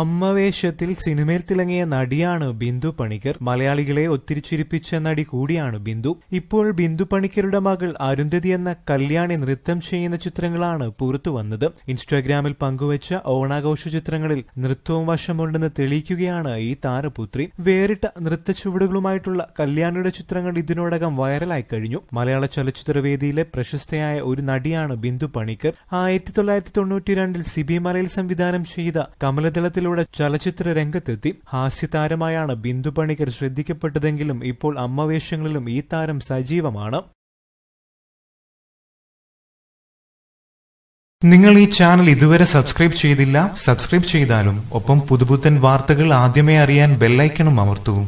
അമ്മവേഷത്തിൽ സിനിമയിൽ തിളങ്ങിയ നടിയാണ് ബിന്ദു പണിക്കർ മലയാളികളെ ഒത്തിരി ചിരിപ്പിച്ച നടി കൂടിയാണ് ബിന്ദു ഇപ്പോൾ ബിന്ദു പണിക്കരുടെ മകൾ അരുന്ധതി എന്ന കല്യാണി നൃത്തം ചെയ്യുന്ന ചിത്രങ്ങളാണ് പുറത്തു വന്നത് ഇൻസ്റ്റാഗ്രാമിൽ പങ്കുവച്ച ഓണാഘോഷ ചിത്രങ്ങളിൽ നൃത്തവും വശമുണ്ടെന്ന് തെളിയിക്കുകയാണ് ഈ താരപുത്രി വേറിട്ട നൃത്ത ചുവടുകളുമായിട്ടുള്ള കല്യാണിയുടെ ചിത്രങ്ങൾ ഇതിനോടകം വൈറലായി കഴിഞ്ഞു മലയാള ചലച്ചിത്രവേദിയിലെ പ്രശസ്തയായ ഒരു നടിയാണ് ബിന്ദു പണിക്കർ ആയിരത്തി തൊള്ളായിരത്തി രണ്ടിൽ സിബി മലയിൽ സംവിധാനം ചെയ്ത കമലദളത്തിൽ ചിത്രത്തിലൂടെ ചലച്ചിത്ര രംഗത്തെത്തി ഹാസ്യതാരമായാണ് ബിന്ദു പണിക്കർ ശ്രദ്ധിക്കപ്പെട്ടതെങ്കിലും ഇപ്പോൾ അമ്മവേഷങ്ങളിലും ഈ താരം സജീവമാണ് നിങ്ങൾ ഈ ചാനൽ ഇതുവരെ സബ്സ്ക്രൈബ് ചെയ്തില്ല സബ്സ്ക്രൈബ് ചെയ്താലും ഒപ്പം പുതുപുത്തൻ വാർത്തകൾ ആദ്യമേ അറിയാൻ ബെല്ലൈക്കണും അമർത്തുവും